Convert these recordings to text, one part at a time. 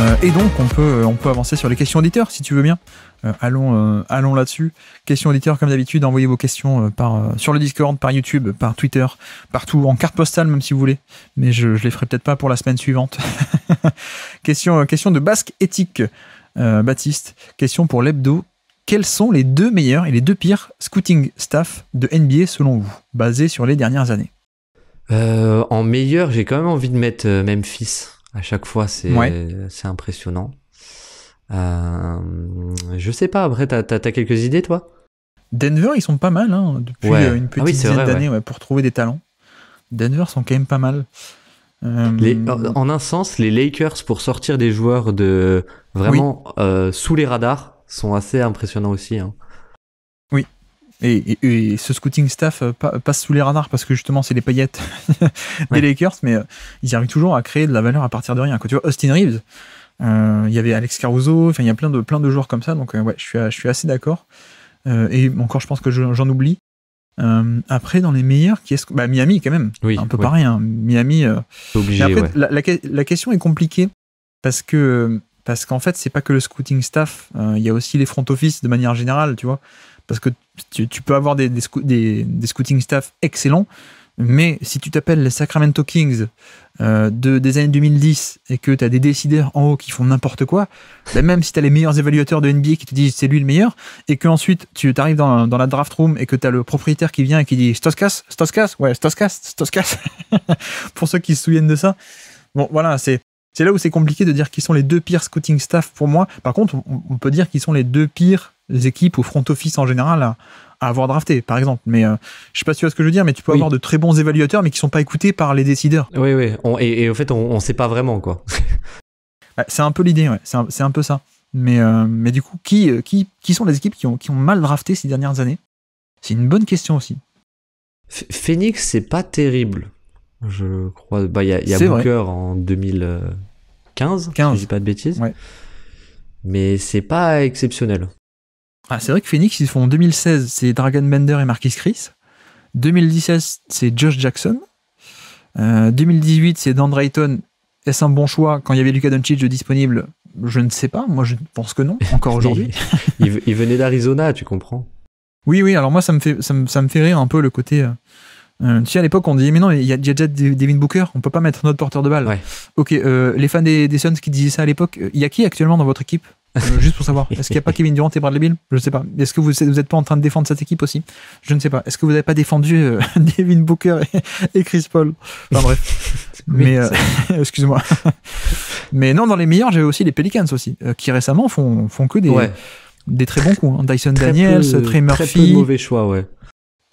Euh, et donc, on peut, on peut avancer sur les questions auditeurs, si tu veux bien. Euh, allons euh, allons là-dessus. Questions auditeurs, comme d'habitude, envoyez vos questions sur le Discord, par YouTube, par Twitter, partout, en carte postale, même si vous voulez. Mais je, ne les ferai peut-être pas pour la semaine suivante. question, question de basque éthique, Baptiste. Question pour l'hebdo. Quels sont les deux meilleurs et les deux pires scouting staff de NBA selon vous, basés sur les dernières années En meilleur, j'ai quand même envie de mettre Memphis. À chaque fois, c'est impressionnant. Euh, je sais pas, après, t'as as, quelques idées, toi Denver, ils sont pas mal, hein, depuis euh, une ah petite oui, dizaine d'années, pour trouver des talents. Denver sont quand même pas mal. Euh, les, en un sens, les Lakers, pour sortir des joueurs de vraiment sous les radars, sont assez impressionnants aussi. Hein. Et, ce scouting staff euh, passe sous les radars parce que justement, c'est les paillettes des Lakers, mais euh, ils arrivent toujours à créer de la valeur à partir de rien. Quand tu vois Austin Reeves, euh, il y avait Alex Caruso, enfin, il y a plein de, plein de joueurs comme ça, donc ouais, je suis, je suis assez d'accord. et encore, je pense que j'en oublie. après, dans les meilleurs, qui est-ce bah, Miami, quand même. un peu pareil. Hein. Miami. Obligé, la, la, question est compliquée parce que parce qu'en fait, c'est pas que le scouting staff. Il y a aussi les front office de manière générale, tu vois. Parce que tu, peux avoir des, des, des, scouting staff excellents, mais si tu t'appelles les Sacramento Kings euh, de, des années 2010 et que tu as des décideurs en haut qui font n'importe quoi, ben même si tu as les meilleurs évaluateurs de NBA qui te disent c'est lui le meilleur, et que ensuite tu arrives dans, la draft room et que tu as le propriétaire qui vient et qui dit Stoskas, Stoskas, ouais, Stoskas, Stoskas, pour ceux qui se souviennent de ça. Bon, voilà, c'est. là où c'est compliqué de dire qui sont les deux pires scouting staff pour moi. Par contre, on, on peut dire qu'ils sont les deux pires équipes au front office en général à, avoir drafté, par exemple. Mais euh, je sais pas si tu vois ce que je veux dire, mais tu peux avoir de très bons évaluateurs, mais qui sont pas écoutés par les décideurs. Oui, oui. et, et, au fait, on, ne sait pas vraiment quoi. c'est un peu l'idée, C'est un, peu ça. Mais, euh, mais du coup, qui, euh, sont les équipes qui ont, mal drafté ces dernières années C'est une bonne question aussi. Phoenix, c'est pas terrible. Je crois. Bah, il y a, y Booker en 2015, 15. si je dis pas de bêtises. Ouais. Mais c'est pas exceptionnel. Ah, c'est vrai que Phoenix, ils font 2016, c'est Dragon Bender et Marquis Chris. 2016 c'est Josh Jackson. 2018, euh, c'est Dan Drayton. Est-ce un bon choix quand il y avait Lucas Doncic disponible Je ne sais pas. Moi, je pense que non, encore aujourd'hui. il, venait d'Arizona, tu comprends Oui, oui. Alors moi, ça me fait, ça me, rire un peu le côté. Euh, euh, tu sais, à l'époque, on disait, mais non, il y a déjà Devin Booker, on peut pas mettre notre porteur de balle. Ok, les fans des, des Suns qui disaient ça à l'époque, il y a qui actuellement dans votre équipe euh, juste pour savoir, est-ce qu'il n'y a pas Kevin Durant et Bradley Bill Je ne sais pas. Est-ce que vous n'êtes pas en train de défendre cette équipe aussi Je ne sais pas. Est-ce que vous n'avez pas défendu David euh, Devin Booker et, Chris Paul Enfin bref. Mais euh, excuse-moi. Mais non, dans les meilleurs, j'avais aussi les Pelicans aussi, qui récemment font, font que des, des très bons coups. Hein. Dyson Daniels, Trey Murphy. Très peu mauvais choix, ouais.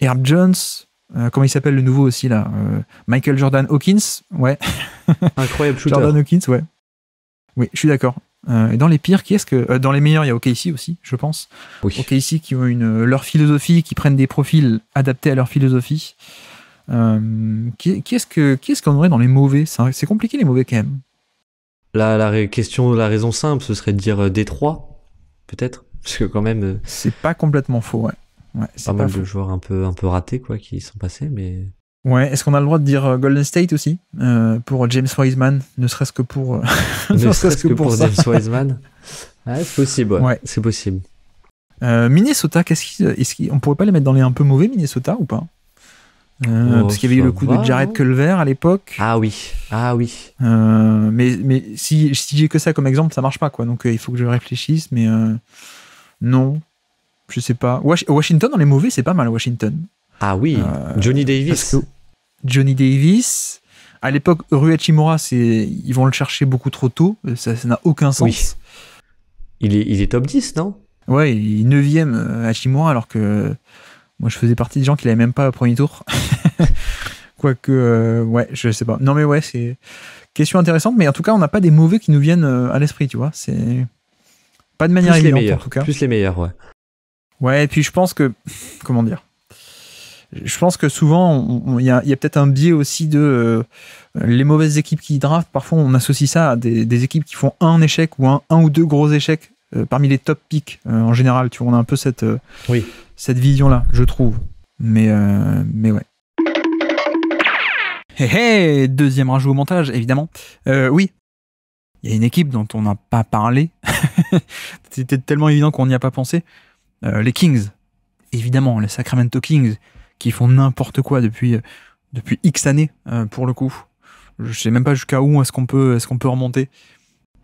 Herb Jones, comment il s'appelle le nouveau aussi là Michael Jordan Hawkins, ouais. Incroyable shooter. Jordan Hawkins, ouais. Oui, je suis d'accord. Euh, dans les pires, qui est-ce que euh, dans les meilleurs, il y a OKC aussi, je pense. Oui. OKC qui ont une euh, leur philosophie, qui prennent des profils adaptés à leur philosophie. Euh, qui, est-ce que ce qu'on aurait dans les mauvais C'est compliqué les mauvais quand même. La, la question, la raison simple, ce serait de dire Détroit, peut-être, parce que quand même. C'est pas complètement faux, ouais. pas, mal de joueurs un peu un peu ratés quoi qui sont passés, mais. Ouais, est-ce qu'on a le droit de dire euh, Golden State aussi euh, pour James Wiseman, ne serait-ce que pour euh, ne serait-ce que, pour, James Wiseman ouais, C'est possible. C'est possible. Minnesota, qu'est-ce pourrait pas les mettre dans les un peu mauvais Minnesota ou pas oh, parce qu'il y avait eu le coup de Jared Culver à l'époque. Ah oui, ah oui. mais mais si, j'ai que ça comme exemple, ça marche pas quoi. Donc il faut que je réfléchisse. Mais non, je sais pas. Washington dans les mauvais, c'est pas mal Washington. Ah oui, euh, Johnny Davis. Johnny Davis. À l'époque, Rue Hachimura, c'est ils vont le chercher beaucoup trop tôt. Ça n'a aucun sens. Oui. Il, est, il est top 10, non Ouais, il est 9ème euh, Hachimura, alors que moi, je faisais partie des gens qui l'avaient même pas au premier tour. Quoique, euh, ouais, je sais pas. Non, mais ouais, c'est question intéressante. Mais en tout cas, on n'a pas des mauvais qui nous viennent à l'esprit, tu vois. C'est pas de manière évidente, les en tout cas. Plus les meilleurs, ouais. Ouais, et puis je pense que, comment dire, je pense que souvent, il y a, peut-être un biais aussi de euh, les mauvaises équipes qui draftent. Parfois, on associe ça à des, équipes qui font un échec ou un, ou deux gros échecs euh, parmi les top picks euh, en général. Tu vois, on a un peu cette, cette vision-là, je trouve. Mais, mais ouais. hé hey deuxième rajout au montage, évidemment. oui, il y a une équipe dont on n'a pas parlé. C'était tellement évident qu'on n'y a pas pensé. les Kings évidemment, les Sacramento Kings, qui font n'importe quoi depuis, euh, depuis X années, euh, pour le coup. Je sais même pas jusqu'à où est-ce qu'on peut, est qu'on peut remonter.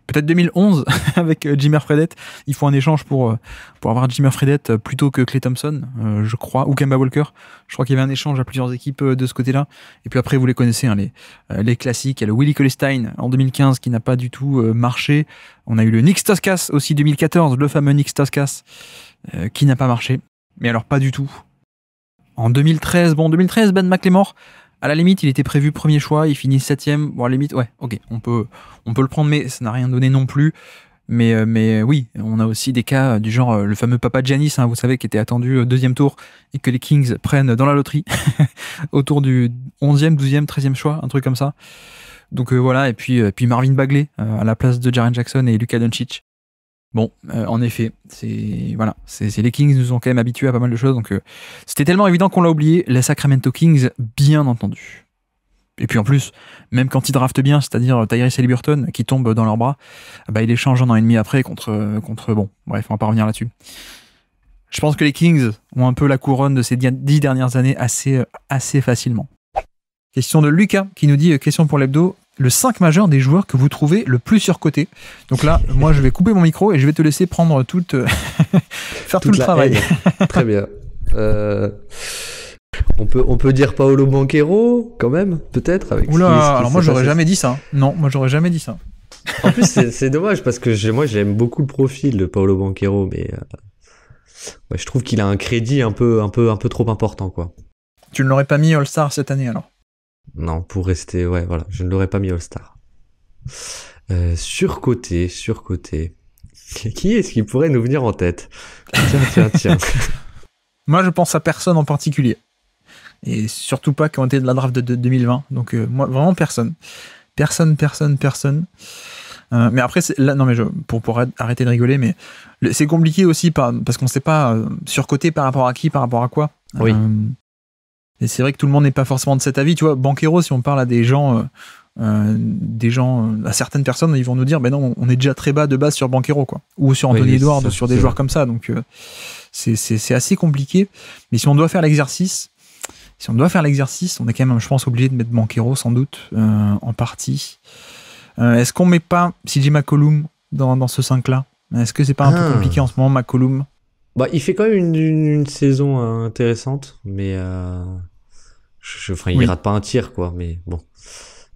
Peut-être 2011 avec euh, Jimmer Fredette. Il font un échange pour, pour avoir Jimmer Fredette plutôt que Clay Thompson, je crois, ou Kemba Walker. Je crois qu'il y avait un échange à plusieurs équipes de ce côté-là. Et puis après, vous les connaissez, hein, les, les classiques. Il y a le Willie Colestein en 2015 qui n'a pas du tout marché. On a eu le Nick Toscas aussi 2014, le fameux Nick Toscas, qui n'a pas marché. Mais alors pas du tout en 2013. Bon, 2013, Ben McLemore, à la limite, il était prévu premier choix, il finit septième. Bon, à limite, ouais, ok, on peut, on peut le prendre, mais ça n'a rien donné non plus. Mais, euh, mais oui, on a aussi des cas euh, du genre euh, le fameux papa Janis, hein, vous savez, qui était attendu au deuxième tour et que les Kings prennent dans la loterie autour du 11e, 12e, 13e choix, un truc comme ça. Donc voilà, et puis, puis Marvin Bagley à la place de Jaren Jackson et Luka Doncic. Bon, euh, en effet, c'est voilà, c'est les Kings nous ont quand même habitués à pas mal de choses, donc euh, c'était tellement évident qu'on l'a oublié. Les Sacramento Kings, bien entendu. Et puis en plus, même quand ils draftent bien, c'est-à-dire euh, Tyrese Halliburton qui tombe dans leurs bras, bah il échange un an et demi après contre contre bon, bref, on va pas revenir là-dessus. Je pense que les Kings ont un peu la couronne de ces dix dernières années assez assez facilement. Question de Lucas qui nous dit question pour l'hebdo le 5 majeur des joueurs que vous trouvez le plus surcoté. Donc là, moi, je vais couper mon micro et je vais te laisser prendre toute, euh, faire tout le travail. Très bien. Euh, on peut, on peut dire Paolo Banquero, quand même, peut-être avec Oula, alors moi j'aurais jamais dit ça. Non, moi j'aurais jamais dit ça. En plus, c'est dommage parce que moi j'aime beaucoup le profil de Paolo Banquero, mais euh, je trouve qu'il a un crédit un peu, un peu, un peu trop important, quoi. Tu ne l'aurais pas mis All-Star cette année alors non, pour rester, ouais, voilà, je ne l'aurais pas mis All-Star. Euh, surcoté, surcoté. Qui est-ce qui pourrait nous venir en tête Tiens, tiens, tiens. moi, je pense à personne en particulier. Et surtout pas qui ont été de la draft de, 2020. Donc, euh, moi, vraiment personne. Personne, personne, personne. Euh, mais après, là, non, mais pour, arrêter de rigoler, mais c'est compliqué aussi parce qu'on ne sait pas surcoté par rapport à qui, par rapport à quoi. Oui. Et c'est vrai que tout le monde n'est pas forcément de cet avis. Tu vois, Banquero, si on parle à des gens, euh, euh, des gens, euh, à certaines personnes, ils vont nous dire, ben non, on est déjà très bas de base sur Banquero, quoi. Ou sur Anthony Edwards, ou sur des joueurs comme ça. Donc, c'est assez compliqué. Mais si on doit faire l'exercice, si on doit faire l'exercice, on est quand même, je pense, obligé de mettre Banquero, sans doute, en partie. Est-ce qu'on met pas CJ McCollum dans, dans ce 5-là Est-ce que c'est pas un peu ah. compliqué en ce moment, McCollum bah, il fait quand même une, saison euh, intéressante, mais euh, je, il ne rate pas un tir, quoi. Mais bon,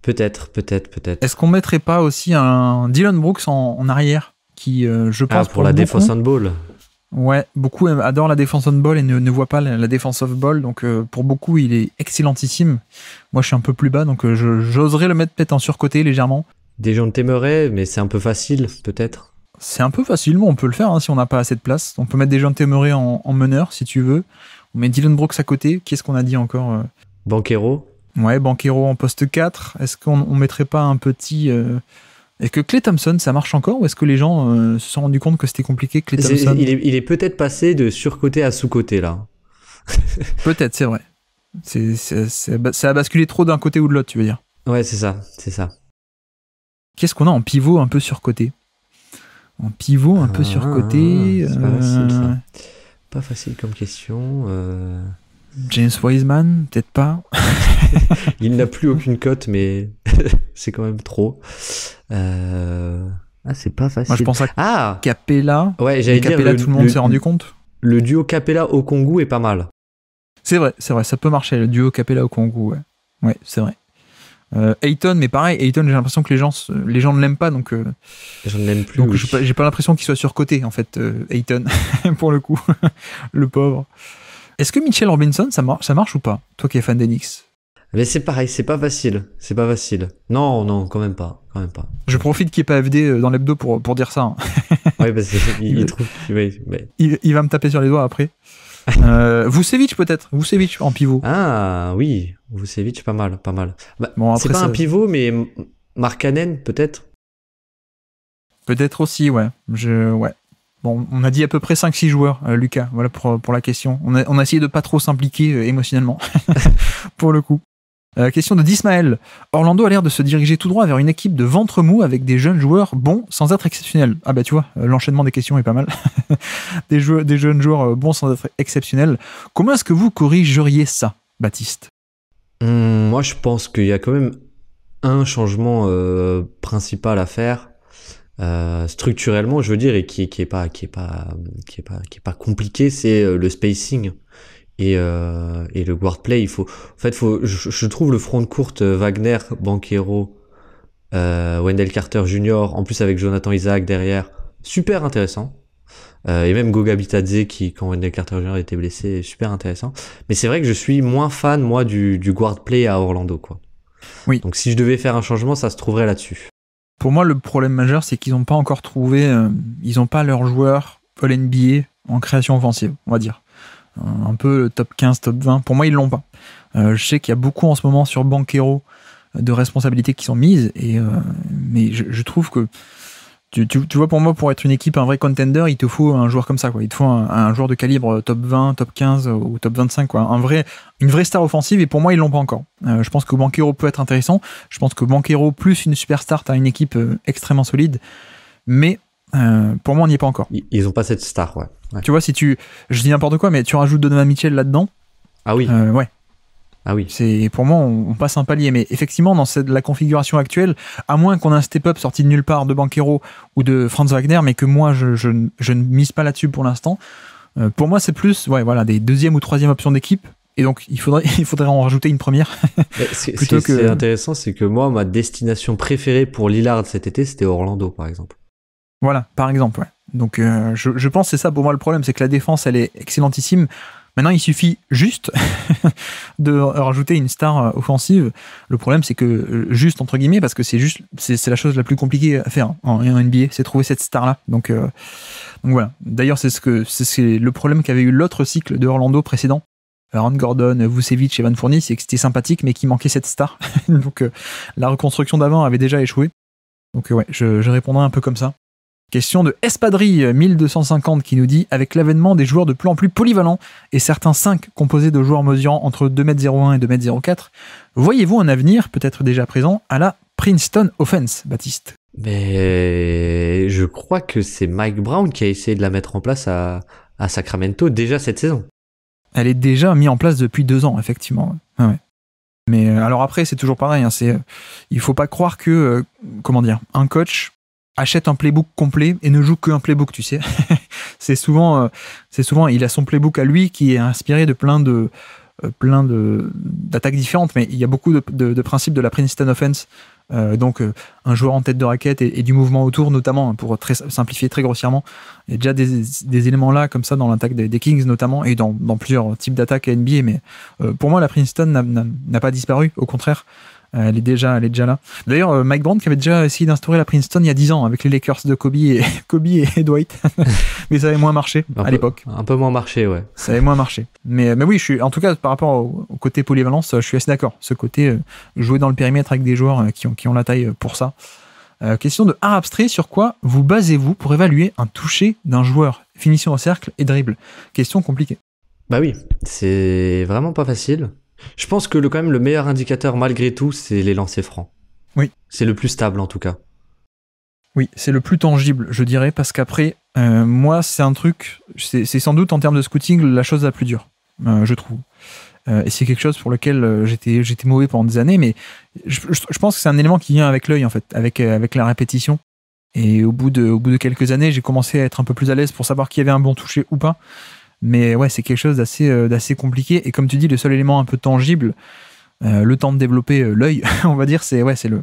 peut-être, peut-être, peut-être. Est-ce qu'on mettrait pas aussi un Dylan Brooks en, arrière, qui, euh, je ah, pense, pour, la défense on ball. Ouais, beaucoup adorent la défense on-ball et ne, voient pas la, défense off-ball. Donc, pour beaucoup, il est excellentissime. Moi, je suis un peu plus bas, donc j'oserais le mettre peut-être en surcoté légèrement. Des gens t'aimeraient, mais c'est un peu facile, peut-être c'est un peu facilement, on peut le faire hein, si on n'a pas assez de place. On peut mettre des gens témorés en, en meneur si tu veux. On met Dylan Brooks à côté. Qu'est-ce qu'on a dit encore euh Banquero Ouais, Banquero en poste 4. Est-ce qu'on ne mettrait pas un petit. et euh, Est-ce que Clay Thompson, ça marche encore ou est-ce que les gens euh, se sont rendus compte que c'était compliqué Clay Thompson Il est, peut-être passé de surcoté à sous-côté là. peut-être, c'est vrai. C'est, ça a basculé trop d'un côté ou de l'autre, tu veux dire Ouais, c'est ça, c'est ça. Qu'est-ce qu'on a en pivot un peu surcoté en pivot un peu sur ah, surcoté. Euh, pas facile comme question. Euh. James Wiseman, peut-être pas. il n'a plus aucune cote, mais c'est quand même trop. Euh, ah, c'est pas facile. Moi, je pense à ah Capella. Ouais, j'allais dire. Capella, tout le monde s'est rendu compte. Le duo Capella au Congo est pas mal. C'est vrai, c'est vrai, ça peut marcher, le duo Capella au Congo, ouais. Ouais, c'est vrai. Euh, Ayton, mais pareil, Ayton, j'ai l'impression que les gens, les gens ne l'aiment pas, donc. Euh, les gens ne l'aiment plus. Donc, j'ai pas, l'impression qu'il soit surcoté, en fait, Hayton euh, Ayton, pour le coup. le pauvre. Est-ce que Mitchell Robinson, ça, marche, ça marche ou pas Toi qui es fan d'Enix mais c'est pareil, c'est pas facile, c'est pas facile. Non, non, quand même pas, quand même pas. Je profite qu'il n'y ait pas FD euh, dans l'hebdo pour, pour dire ça. Hein. oui, parce qu'il il, il, il va me taper sur les doigts après. Euh, euh, Vucevic peut-être Vucevic en pivot. Ah oui, Vucevic pas mal, pas mal. Bah, c'est pas un pivot, mais Markkanen peut-être Peut-être aussi, ouais. Je, ouais. Bon, on a dit à peu près 5-6 joueurs, euh, Lucas, voilà pour, la question. On a, essayé de pas trop s'impliquer émotionnellement, pour le coup. Euh, question de Dismaël. Orlando a l'air de se diriger tout droit vers une équipe de ventre mou avec des jeunes joueurs bons sans être exceptionnels. Ah bah tu vois, euh, l'enchaînement des questions est pas mal. des, jeunes joueurs euh, bons sans être exceptionnels. Comment est-ce que vous corrigeriez ça, Baptiste hmm, Moi je pense qu'il y a quand même un changement principal à faire. structurellement, je veux dire, et qui, n'est pas, pas, pas compliqué, c'est le spacing et, euh, et le play Il faut, en fait, je, trouve le front de courte euh, Wagner, Banquero, euh, Wendell Carter Jr. En plus avec Jonathan Isaac derrière, super intéressant. et même Goga Bitadze qui, quand Wendell Carter Jr. était blessé, super intéressant. Mais c'est vrai que je suis moins fan moi du, guard play à Orlando quoi. Oui. Donc si je devais faire un changement, ça se trouverait là-dessus. Pour moi, le problème majeur, c'est qu'ils n'ont pas encore trouvé, ils n'ont pas leur joueur All NBA en création offensive, on va dire un peu top 15, top 20. Pour moi, ils l'ont pas. Euh, je sais qu'il y a beaucoup en ce moment sur Banquero euh, de responsabilités qui sont mises, et, euh, mais je, trouve que tu, vois, pour moi, pour être une équipe, un vrai contender, il te faut un joueur comme ça. Quoi. Il te faut un, joueur de calibre top 20, top 15 ou top 25. Quoi. Un vrai, une vraie star offensive, et pour moi, ils l'ont pas encore. je pense que Banquero peut être intéressant. Je pense que Banquero plus une superstar, t'as une équipe extrêmement solide. Mais euh, pour moi, on n'y est pas encore. Ils n'ont pas cette star, ouais. Tu vois, si tu. Je dis n'importe quoi, mais tu rajoutes Donovan Mitchell là-dedans. Ah oui. Euh, ouais. Ah oui. C'est pour moi, on, passe un palier. Mais effectivement, dans la configuration actuelle, à moins qu'on ait un step-up sorti de nulle part de Banquero ou de Franz Wagner, mais que moi, je, ne mise pas là-dessus pour l'instant. Euh, pour moi, c'est plus, ouais, voilà, des deuxième ou troisième options d'équipe. Et donc, il faudrait, il faudrait en rajouter une première. ce qui est intéressant, c'est que moi, ma destination préférée pour Lillard cet été, c'était Orlando, par exemple. Voilà, par exemple. Donc euh, je, pense que c'est ça pour moi le problème, c'est que la défense, elle est excellentissime. Maintenant, il suffit juste de rajouter une star euh, offensive. Le problème, c'est que euh, juste entre guillemets, parce que c'est juste, c'est la chose la plus compliquée à faire hein, en, NBA, c'est trouver cette star là. Donc, voilà. D'ailleurs, c'est ce que c'est le problème qu'avait eu l'autre cycle de Orlando précédent. Ron Gordon, Vucevic et Van Fournier, c'est que c'était sympathique, mais qui manquait cette star. donc la reconstruction d'avant avait déjà échoué. Donc ouais, je, je répondrai un peu comme ça. Question de Espadrille 1250 qui nous dit avec l'avènement des joueurs de plan plus polyvalents et certains 5 composés de joueurs mesurant entre 2m01 et 2m04, voyez-vous un avenir peut-être déjà présent à la Princeton Offense, Baptiste Mais je crois que c'est Mike Brown qui a essayé de la mettre en place à, Sacramento déjà cette saison. Elle est déjà mise en place depuis deux ans, effectivement. Mais euh, alors après, c'est toujours pareil. Il hein, c'est, euh, il faut pas croire que, euh, comment dire, un coach achète un playbook complet et ne joue qu'un playbook, tu sais. c'est souvent, euh, c'est souvent, il a son playbook à lui qui est inspiré de plein de euh, plein de d'attaques différentes, mais il y a beaucoup de, principes de la Princeton offense, euh, donc un joueur en tête de raquette et, du mouvement autour notamment, hein, pour très, simplifier très grossièrement. Il y a déjà des, éléments là comme ça dans l'attaque des, Kings notamment et dans, dans plusieurs types d'attaques à NBA, mais pour moi la Princeton n'a pas disparu, au contraire. Euh, elle est déjà, elle déjà là. D'ailleurs, euh, Mike Brown qui avait déjà essayé d'instaurer la Princeton il y a 10 ans avec les Lakers de Kobe et, Kobe et Dwight. mais ça avait moins marché à l'époque. Un peu moins marché, ouais. Ça avait moins marché. Mais, euh, mais oui, je suis, en tout cas, par rapport au, côté polyvalence, je suis assez d'accord. Ce côté jouer dans le périmètre avec des joueurs qui, ont, qui ont la taille pour ça. question de art abstrait, sur quoi vous basez-vous pour évaluer un toucher d'un joueur Finition au cercle et dribble. Question compliquée. Bah oui, c'est vraiment pas facile. Je pense que le, quand même le meilleur indicateur malgré tout, c'est les lancers francs. Oui. C'est le plus stable en tout cas. Oui, c'est le plus tangible, je dirais, parce qu'après, euh, moi, c'est un truc, c'est sans doute en termes de scouting la chose la plus dure, euh, je trouve. Euh, et c'est quelque chose pour lequel j'étais j'étais mauvais pendant des années, mais je, pense que c'est un élément qui vient avec l'œil en fait, avec avec la répétition. Et au bout de au bout de quelques années, j'ai commencé à être un peu plus à l'aise pour savoir qu'il y avait un bon toucher ou pas. Mais ouais, c'est quelque chose d'assez, euh, d'assez compliqué. Et comme tu dis, le seul élément un peu tangible, euh, le temps de développer euh, l'œil, on va dire, c'est ouais, c'est le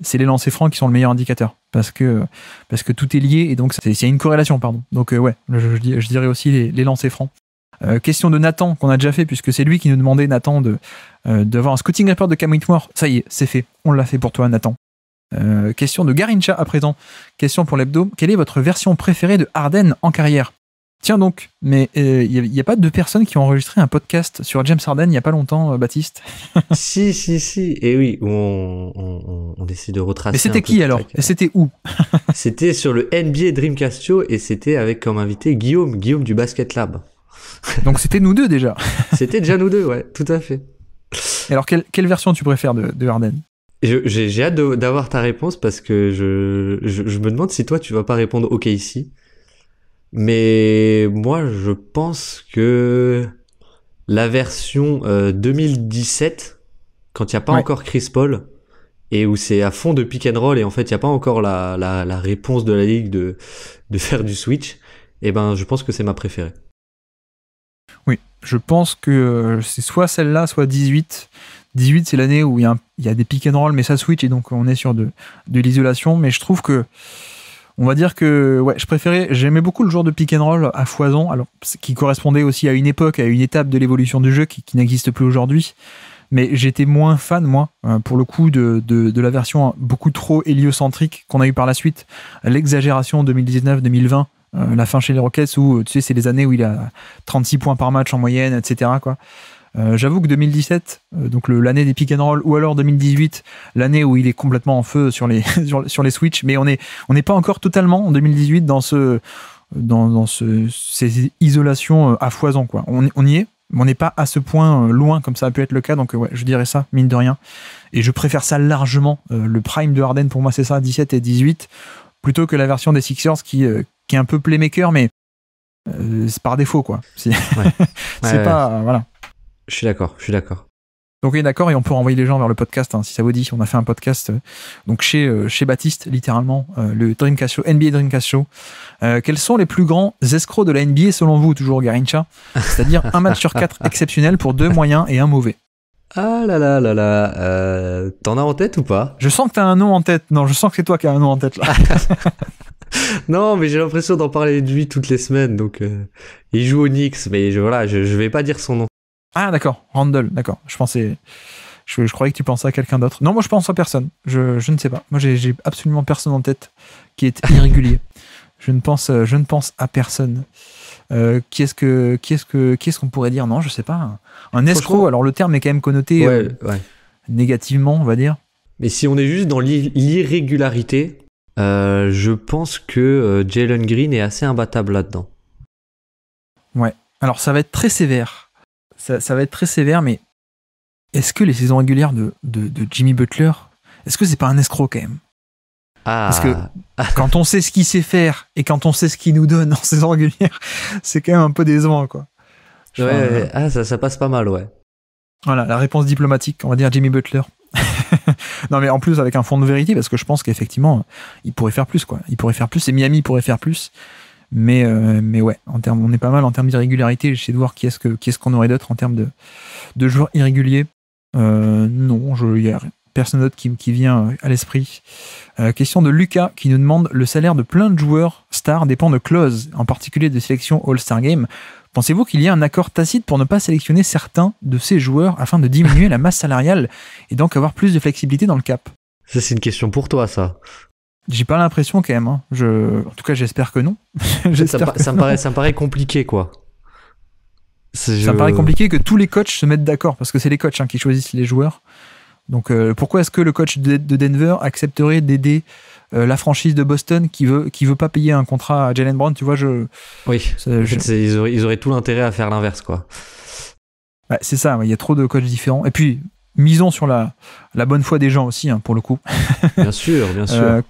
c'est les lancers francs qui sont le meilleur indicateur parce que parce que tout est lié et donc c'est, c'est une corrélation pardon. Donc ouais, je, dirais aussi les, lancers francs. question de Nathan qu'on a déjà fait puisque c'est lui qui nous demandait Nathan de d'avoir un scouting report de Cam Whitmore. Ça y est, c'est fait, on l'a fait pour toi Nathan. question de Garincha à présent. Question pour l'hebdo. Quelle est votre version préférée de Harden en carrière Tiens donc, mais il euh, n'y a, pas deux personnes qui ont enregistré un podcast sur James Harden il n'y a pas longtemps, euh, Baptiste Si, si, si. Et eh oui, on, on, essaie de retracer. Mais c'était qui alors c'était où C'était sur le NBA Dreamcast Show et c'était avec comme invité Guillaume, Guillaume du Basket Lab. donc c'était nous deux déjà. c'était déjà nous deux, ouais, tout à fait. alors, quelle, version tu préfères de, de Harden J'ai hâte d'avoir ta réponse parce que je, je, me demande si toi tu vas pas répondre OK ici. Mais moi, je pense que la version 2017, euh, quand il n'y a pas encore Chris Paul, et où c'est à fond de pick and roll, et en fait, il n'y a pas encore la, réponse de la ligue de, faire du switch, et eh ben, je pense que c'est ma préférée. Oui, je pense que euh, c'est soit celle-là, soit 18. 18, c'est l'année où il y, a des pick and roll, mais ça switch, et donc on est sur de l'isolation. Mais je trouve que on va dire que ouais, je préférais, j'aimais beaucoup le genre de pick and roll à foison, alors qui correspondait aussi à une époque, à une étape de l'évolution du jeu qui, n'existe plus aujourd'hui. Mais j'étais moins fan, moi, euh, pour le coup, de, la version beaucoup trop héliocentrique qu'on a eu par la suite. L'exagération 2019-2020, euh, la fin chez les Rockets, où tu sais, c'est les années où il a 36 points par match en moyenne, etc. Quoi. Euh, j'avoue que 2017, euh, donc l'année des pick and roll, ou alors 2018, l'année où il est complètement en feu sur les sur, les Switch, mais on n'est on n'est pas encore totalement en 2018 dans ce dans, ces isolations euh, à foison quoi. On, y est, mais on n'est pas à ce point loin comme ça a pu être le cas. Donc ouais, je dirais ça, mine de rien. Et je préfère ça largement. le prime de Harden, pour moi, c'est ça, 17 et 18, plutôt que la version des Sixers qui, qui est un peu playmaker, mais c'est par défaut, quoi. c'est pas... Voilà. Je suis d'accord, je suis d'accord. Donc oui, d'accord, et on peut renvoyer les gens vers le podcast, hein, si ça vous dit. On a fait un podcast euh, donc chez, euh, chez Baptiste, littéralement, euh, le Dreamcast Show, NBA Dreamcast Show. quels sont les plus grands escrocs de la NBA selon vous, toujours Garincha C'est-à-dire un match sur quatre exceptionnel pour deux moyens et un mauvais. Ah là là là là, t'en as en tête ou pas Je sens que t'as un nom en tête. Non, je sens que c'est toi qui as un nom en tête là. non, mais j'ai l'impression d'en parler de lui toutes les semaines, donc il joue au Knicks, mais je, voilà, je vais pas dire son nom. Ah, d'accord, Randall, d'accord. Je pensais. Je, je, croyais que tu pensais à quelqu'un d'autre. Non, moi je pense à personne. Je, ne sais pas. Moi j'ai absolument personne en tête qui est irrégulier. je, ne pense, euh, je ne pense à personne. Euh, qui est-ce que qui ce que qui ce qu'on pourrait dire Non, je sais pas. Un escroc. Alors le terme est quand même connoté euh, négativement, on va dire. Mais si on est juste dans l'irrégularité, je pense que Jalen Green est assez imbattable là-dedans. Ouais. Alors ça va être très sévère ça, va être très sévère, mais est-ce que les saisons régulières de, de, Jimmy Butler, est-ce que c'est pas un escroc quand même Parce que ah. quand on sait ce qu'il sait faire et quand on sait ce qu'il nous donne en saison régulière, c'est quand même un peu décevant, quoi. Ah, ça, ça, passe pas mal, ouais. Voilà, la réponse diplomatique, on va dire Jimmy Butler. non, mais en plus avec un fond de vérité, parce que je pense qu'effectivement, il pourrait faire plus, quoi. Il pourrait faire plus et Miami pourrait faire plus. Mais, euh, mais ouais, en on est pas mal en termes d'irrégularité. J'essaie de voir qui est-ce qu'on aurait d'autre en termes de, de joueurs irréguliers. Euh, non, il n'y a personne d'autre qui, qui vient euh, à l'esprit. question de Lucas qui nous demande le salaire de plein de joueurs stars dépend de clauses, en particulier de sélection All-Star Game. Pensez-vous qu'il y a un accord tacite pour ne pas sélectionner certains de ces joueurs afin de diminuer la masse salariale et donc avoir plus de flexibilité dans le cap Ça, c'est une question pour toi, ça. J'ai pas l'impression quand même. Hein. Je... En tout cas, j'espère que non. ça, me, paraît, ça me paraît compliqué, quoi. Ça me paraît compliqué que tous les coachs se mettent d'accord, parce que c'est les coachs hein, qui choisissent les joueurs. Donc euh, pourquoi est-ce que le coach de, Denver accepterait d'aider euh, la franchise de Boston qui veut qui veut pas payer un contrat à Jalen Brown Tu vois, je oui, Ils, auraient, ils, auraient, tout l'intérêt à faire l'inverse, quoi. c'est ça. Il y a trop de coachs différents. Et puis misons sur la la bonne foi des gens aussi, hein, pour le coup. Bien sûr, bien euh, sûr.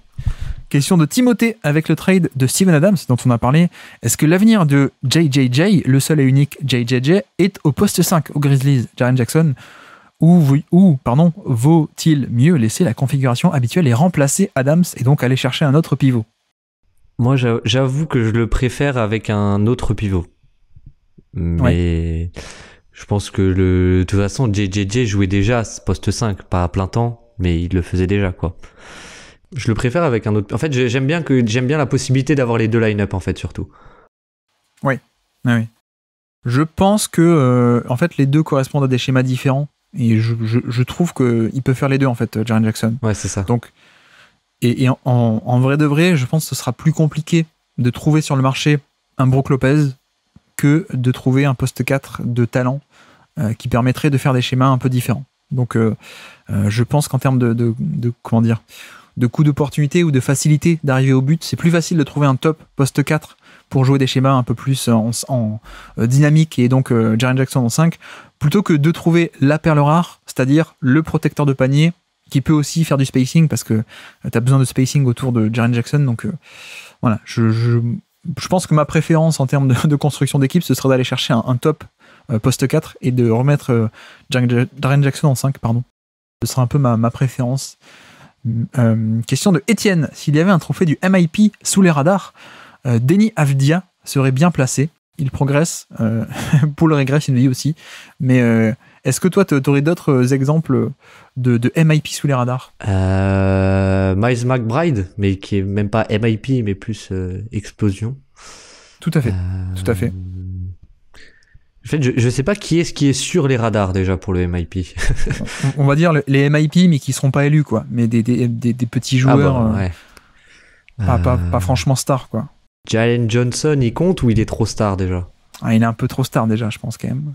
Question de Timothée avec le trade de Steven Adams dont on a parlé. Est-ce que l'avenir de JJJ, le seul et unique JJJ, est au poste 5 au Grizzlies, Jaren Jackson ou, ou pardon, vaut-il mieux laisser la configuration habituelle et remplacer Adams et donc aller chercher un autre pivot Moi, j'avoue que je le préfère avec un autre pivot. Mais je pense que le, de toute façon, JJJ jouait déjà à ce poste 5, pas à plein temps, mais il le faisait déjà, quoi. Je le préfère avec un autre. En fait, j'aime bien que j'aime bien la possibilité d'avoir les deux line-up en fait surtout. Oui. oui. Je pense que euh, en fait les deux correspondent à des schémas différents et je, trouve que il peut faire les deux en fait, Jaren Jackson. Ouais, c'est ça. Donc et, en, vrai de vrai, je pense que ce sera plus compliqué de trouver sur le marché un Brook Lopez que de trouver un poste 4 de talent euh, qui permettrait de faire des schémas un peu différents. Donc euh, je pense qu'en termes de comment dire de coup d'opportunité ou de facilité d'arriver au but. C'est plus facile de trouver un top poste 4 pour jouer des schémas un peu plus en, euh, dynamique et donc euh, Jaren Jackson en 5, plutôt que de trouver la perle rare, c'est-à-dire le protecteur de panier qui peut aussi faire du spacing parce que euh, tu as besoin de spacing autour de Jaren Jackson. Donc voilà, je, pense que ma préférence en termes de, construction d'équipe, ce serait d'aller chercher un, top poste 4 et de remettre Jaren Jackson en 5, pardon. Ce sera un peu ma, ma préférence. Euh, question de Étienne. S'il y avait un trophée du MIP sous les radars, euh, Denis Avdia serait bien placé. Il progresse. Euh, pour le régresse, il aussi. Mais est-ce que toi, tu aurais d'autres exemples de, de, MIP sous les radars Miles McBride, mais qui est même pas MIP, mais plus explosion. Tout à fait. Tout à fait je ne sais pas qui est ce qui est sur les radars déjà pour le MIP. on, va dire les MIP, mais qui ne seront pas élus, quoi. Mais des, petits joueurs. pas, franchement star, quoi. Jalen Johnson, il compte ou il est trop star déjà ah, Il est un peu trop star déjà, je pense quand même.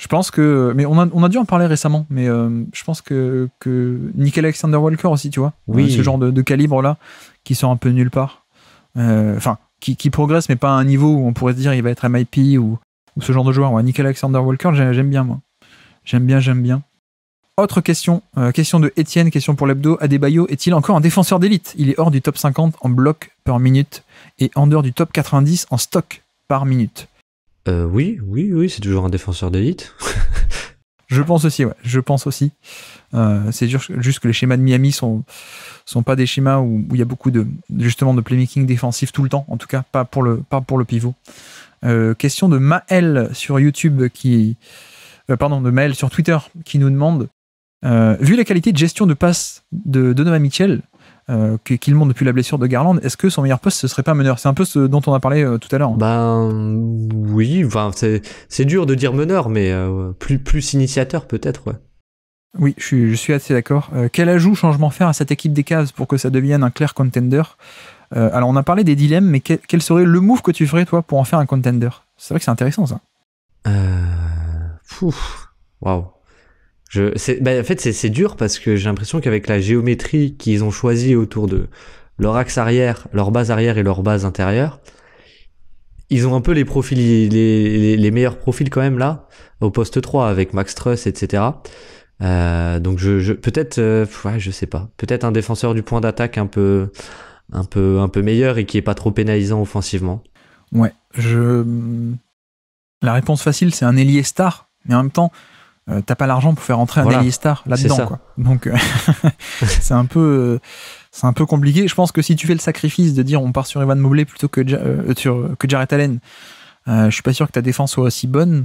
Je pense que. Mais on a, dû en parler récemment, mais euh, je pense que, que Nickel Alexander Walker aussi, tu vois. Euh, ce genre de, calibre-là, qui sort un peu nulle part. Euh, enfin, qui, qui, progresse, mais pas à un niveau où on pourrait se dire il va être MIP ou, ce genre de joueur. Ouais, Alexander Walker, j'aime bien moi. J'aime bien, j'aime bien. Autre question, euh, question de Étienne, question pour l'hebdo. Adebayo est-il encore un défenseur d'élite Il est hors du top 50 en bloc par minute et en dehors du top 90 en stock par minute. Euh, oui, oui, oui, c'est toujours un défenseur d'élite. je pense aussi, ouais, je pense aussi. Euh, c'est juste que les schémas de Miami sont sont pas des schémas où il y a beaucoup de justement de playmaking défensif tout le temps, en tout cas pas pour le pas pour le pivot. Euh, question de Maël sur YouTube qui. Euh, pardon, de Maël sur Twitter qui nous demande euh, Vu la qualité de gestion de passe de Donovan Mitchell, qu'il monte depuis la blessure de Garland, est-ce que son meilleur poste ce serait pas meneur C'est un peu ce dont on a parlé tout à l'heure. Hein. Ben oui, c'est dur de dire meneur, mais plus, initiateur peut-être, Oui, je suis, assez d'accord. quel ajout changement faire à cette équipe des cases pour que ça devienne un clair contender euh, alors, on a parlé des dilemmes, mais quel, serait le move que tu ferais, toi, pour en faire un contender C'est vrai que c'est intéressant, ça. Euh... Waouh. Je, bah, en fait, c'est dur parce que j'ai l'impression qu'avec la géométrie qu'ils ont choisie autour de leur axe arrière, leur base arrière et leur base intérieure, ils ont un peu les profils, les, meilleurs profils quand même là, au poste 3 avec Max Truss, etc. Euh, donc peut-être, euh, ouais, je sais pas, peut-être un défenseur du point d'attaque un peu, un peu un peu meilleur et qui est pas trop pénalisant offensivement. Ouais, je la réponse facile c'est un ailier star, mais en même temps euh, t'as pas l'argent pour faire entrer un star là-dedans Donc euh, c'est un peu euh, c'est un peu compliqué. Je pense que si tu fais le sacrifice de dire on part sur Evan Mobley plutôt que sur que Jarrett Allen euh, je suis pas sûr que ta défense soit aussi bonne.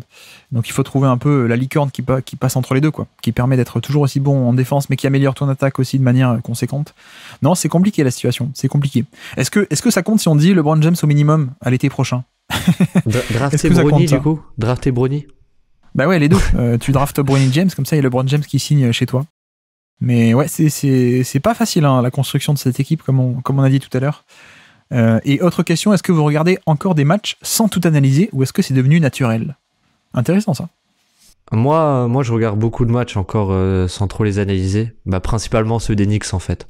Donc il faut trouver un peu la licorne qui, qui passe entre les deux, quoi, qui permet d'être toujours aussi bon en défense, mais qui améliore ton attaque aussi de manière conséquente. Non, c'est compliqué la situation. C'est compliqué. Est-ce que, est -ce que ça compte si on dit LeBron James au minimum à l'été prochain Drafter Brony du coup Drafté Brony Bah ouais, les deux. Euh, tu draftes Brony James, comme ça il y a LeBron James qui signe chez toi. Mais ouais, c'est pas facile hein, la construction de cette équipe, comme comme on a dit tout à l'heure. Euh, et autre question, est-ce que vous regardez encore des matchs sans tout analyser ou est-ce que c'est devenu naturel Intéressant ça. Moi, moi, je regarde beaucoup de matchs encore euh, sans trop les analyser. Bah, principalement ceux des Knicks en fait.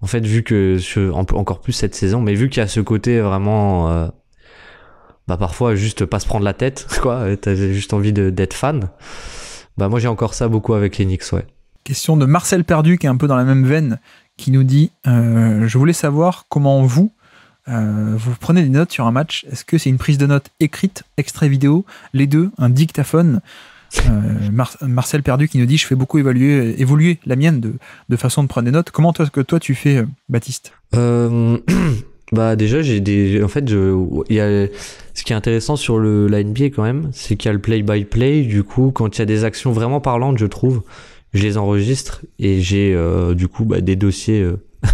En fait, vu que je, encore plus cette saison, mais vu qu'il y a ce côté vraiment, euh, bah, parfois juste pas se prendre la tête, quoi. T'as juste envie d'être fan. Bah moi, j'ai encore ça beaucoup avec les Knicks, ouais. Question de Marcel Perdu qui est un peu dans la même veine, qui nous dit je voulais savoir comment vous euh, vous prenez des notes sur un match. Est-ce que c'est une prise de notes écrite, extrait vidéo, les deux, un dictaphone euh, Marcel Perdu qui nous dit je fais beaucoup évoluer la mienne de, de façon de prendre des notes. Comment toi que toi tu fais, euh, Baptiste Bah déjà j'ai des en fait je, y a, ce qui est intéressant sur le la NBA quand même c'est qu'il y a le play by play du coup quand il y a des actions vraiment parlantes je trouve je les enregistre et j'ai du coup bah, des dossiers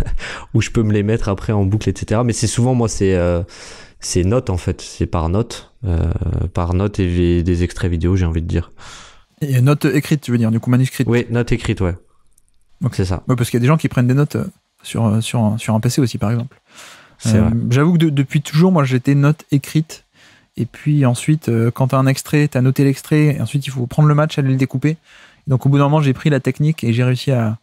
où je peux me les mettre après en boucle, etc. Mais c'est souvent, moi, euh, c'est notes, en fait. C'est par notes. Euh, par notes et des extraits vidéo, j'ai envie de dire. Et notes écrites, tu veux dire, du coup, manuscrites Oui, notes écrites, ouais. Donc C'est ça. parce qu'il y a des gens qui prennent des notes euh, sur, sur, un, sur un PC aussi, par exemple. J'avoue que depuis toujours, moi, j'étais notes écrites. Et puis ensuite, quand tu as un extrait, tu as noté l'extrait, et ensuite il faut prendre le match, aller le découper. Donc au bout d'un moment, j'ai pris la technique et j'ai réussi à,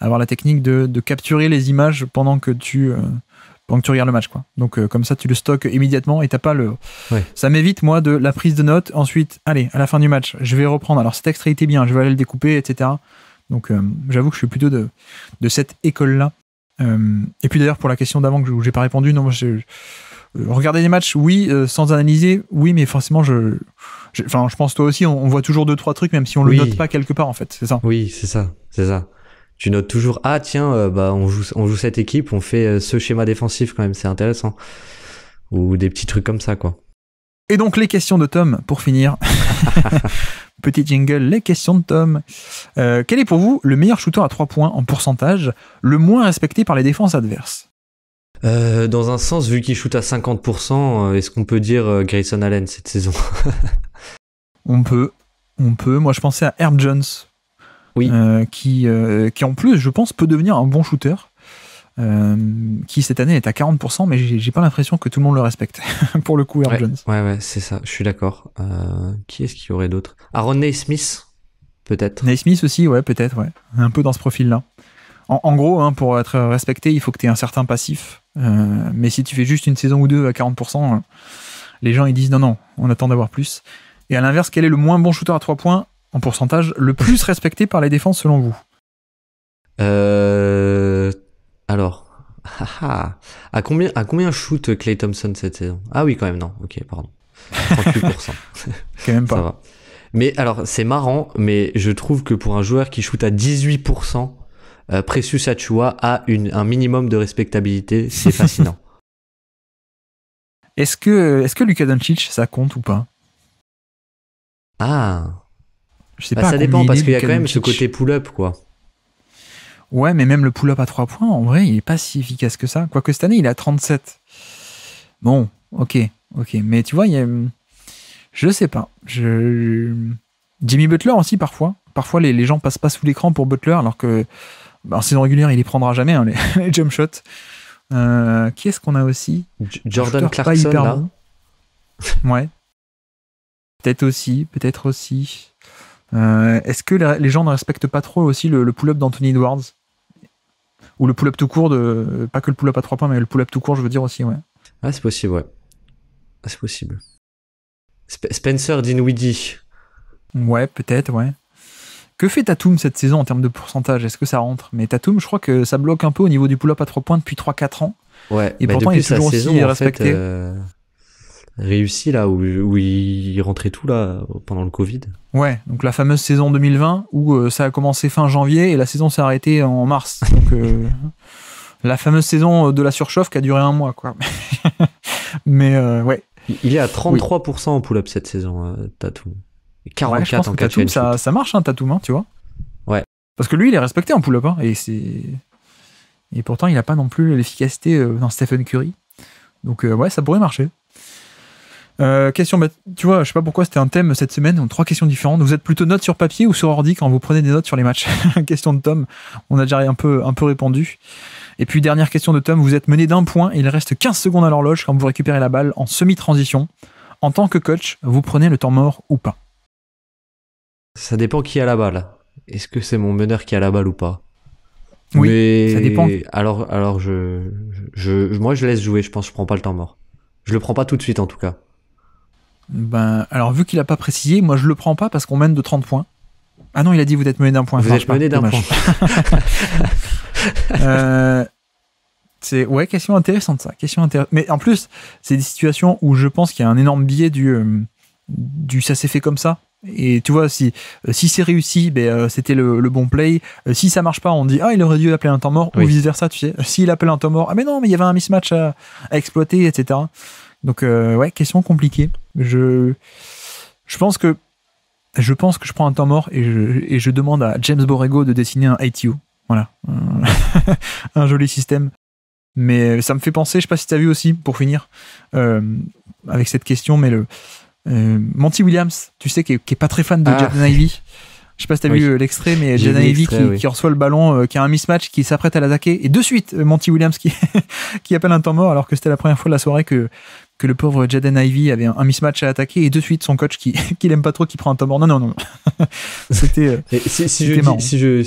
avoir la technique de, capturer les images pendant que tu euh, tu regardes le match quoi. Donc euh, comme ça tu le stockes immédiatement et t'as pas le ça m'évite moi de la prise de notes ensuite allez à la fin du match je vais reprendre alors cet extrait était bien je vais aller le découper etc donc euh, j'avoue que je suis plutôt de, cette école là et puis d'ailleurs pour la question d'avant que j'ai pas répondu non moi je euh, regarder des matchs, oui, euh, sans analyser, oui, mais forcément, je, enfin, je pense toi aussi, on, voit toujours deux trois trucs, même si on le note pas quelque part, en fait, c'est ça. Oui, c'est ça, c'est ça. Tu notes toujours, ah tiens, euh, bah on joue, on joue cette équipe, on fait ce schéma défensif quand même, c'est intéressant, ou des petits trucs comme ça, quoi. Et donc les questions de Tom pour finir. Petit jingle, les questions de Tom. quel est pour vous le meilleur shooter à 3 points en pourcentage, le moins respecté par les défenses adverses euh, dans un sens, vu qu'il shoot à 50%, euh, est-ce qu'on peut dire euh, Grayson Allen cette saison On peut, on peut. Moi, je pensais à Herb Jones, oui. qui, qui en plus, je pense, peut devenir un bon shooter. qui cette année est à 40%, mais j'ai pas l'impression que tout le monde le respecte. pour le coup, Herb Jones. Ouais, ouais, c'est ça, je suis d'accord. qui est-ce qu'il y aurait d'autre Aaron Smith peut-être. Smith aussi, ouais, peut-être, ouais. Un peu dans ce profil-là. En, gros, hein, pour être respecté, il faut que tu aies un certain passif. Euh, mais si tu fais juste une saison ou deux à 40%, euh, les gens ils disent non, non, on attend d'avoir plus. Et à l'inverse, quel est le moins bon shooter à 3 points en pourcentage, le plus respecté par les défenses selon vous euh, Alors, ah, ah. à combien, à combien shoot Clay Thompson cette saison Ah oui, quand même, non, ok, pardon. 38%. quand même pas. Ça va. Mais alors, c'est marrant, mais je trouve que pour un joueur qui shoot à 18%, euh, Precious a une, un minimum de respectabilité. C'est fascinant. Est-ce que, est que Luka Doncic, ça compte ou pas Ah Je sais bah, pas. Ça dépend, parce qu'il y a quand même ce côté pull-up, quoi. Ouais, mais même le pull-up à 3 points, en vrai, il est pas si efficace que ça. Quoique cette année, il a à 37. Bon, ok, ok. Mais tu vois, il y a... Je sais pas. Je... Jimmy Butler aussi, parfois. Parfois, les, les gens passent pas sous l'écran pour Butler, alors que bah, en saison régulière, il les prendra jamais, hein, les, jump shots. Euh, qui est-ce qu'on a aussi Jordan Clarkson, Ouais. peut-être aussi, peut-être aussi. Euh, est-ce que les, gens ne respectent pas trop aussi le, pull-up d'Anthony Edwards Ou le pull-up tout court, de, pas que le pull-up à trois points, mais le pull-up tout court, je veux dire aussi, ouais. Ah, c'est possible, ouais. Ah, c'est possible. Spencer Dinwiddie. Ouais, peut-être, ouais. Que fait Tatum cette saison en termes de pourcentage Est-ce que ça rentre Mais Tatum, je crois que ça bloque un peu au niveau du pull-up à 3 points depuis 3-4 ans. Ouais, et bah, pourtant il est toujours aussi respecté. Euh, réussi là où, il rentrait tout là pendant le Covid. Ouais, donc la fameuse saison 2020 où euh, ça a commencé fin janvier et la saison s'est arrêtée en mars. Donc euh, la fameuse saison de la surchauffe qui a duré un mois quoi. Mais ouais. Il est à 33% en pull-up cette saison, Tatum. 44 en que Tatoum, ça, marche, un hein, Tatoum, hein, tu vois. Ouais. Parce que lui, il est respecté en pull-up. Hein, et, pourtant, il n'a pas non plus l'efficacité euh, dans Stephen Curry. Donc, euh, ouais, ça pourrait marcher. Euh, question, tu vois, je sais pas pourquoi c'était un thème cette semaine, donc trois questions différentes. Vous êtes plutôt notes sur papier ou sur ordi quand vous prenez des notes sur les matchs Question de Tom, on a déjà un peu, un peu répondu. Et puis dernière question de Tom, vous êtes mené d'un point et il reste 15 secondes à l'horloge quand vous récupérez la balle en semi-transition. En tant que coach, vous prenez le temps mort ou pas ça dépend qui a la balle. Est-ce que c'est mon meneur qui a la balle ou pas Oui, ça dépend. Alors, alors je, je, moi, je laisse jouer. Je pense je prends pas le temps mort. Je le prends pas tout de suite en tout cas. Ben, alors vu qu'il a pas précisé, moi je le prends pas parce qu'on mène de 30 points. Ah non, il a dit vous êtes mené d'un point. Vous êtes mené d'un point. Euh, c'est ouais, question intéressante ça. Question Mais en plus, c'est des situations où je pense qu'il y a un énorme biais du euh, du ça s'est fait comme ça. Et tu vois, si, euh, si c'est réussi, ben, euh, c'était le, bon play. Euh, si ça marche pas, on dit Ah, il aurait dû appeler un temps mort, ou vice versa, tu sais. S'il appelle un temps mort, Ah, mais non, mais il y avait un mismatch à, exploiter, etc. Donc, ouais, question compliquée. Je, je pense que. Je pense que je prends un temps mort et je, demande à James Borrego de dessiner un ITU. Voilà. un joli système. Mais ça me fait penser, je sais pas si t'as as vu aussi, pour finir, avec cette question, mais le, euh, Monty Williams, tu sais, qui est, pas très fan de ah. Jaden Ivy. Je sais pas si t'as oui. vu euh, l'extrait, mais Jaden Ivy qui, reçoit le ballon, euh, qui a un mismatch, qui s'apprête à l'attaquer, et de suite Monty Williams qui, qui appelle un temps mort, alors que c'était la première fois de la soirée que, que le pauvre Jaden Ivy avait un, mismatch à attaquer, et de suite son coach qui, qui l'aime pas trop, qui prend un temps mort. Non, non, non. c'était. Si, je si, je,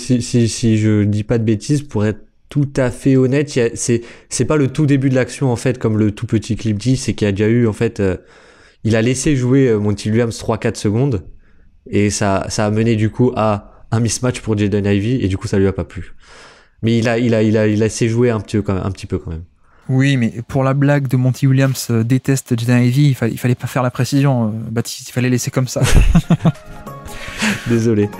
si, dis pas de bêtises, pour être tout à fait honnête, c'est pas le tout début de l'action en fait, comme le tout petit clip dit, c'est qu'il y a déjà eu en fait il a laissé jouer euh, Monty Williams 3-4 secondes et ça, ça a mené du coup à un mismatch pour Jaden Ivy et du coup ça lui a pas plu. Mais il a, il a, il a, il a laissé jouer un petit, peu quand même. Oui, mais pour la blague de Monty Williams euh, déteste Jaden Ivy, il fallait, pas faire la précision, euh, il fallait laisser comme ça. Désolé.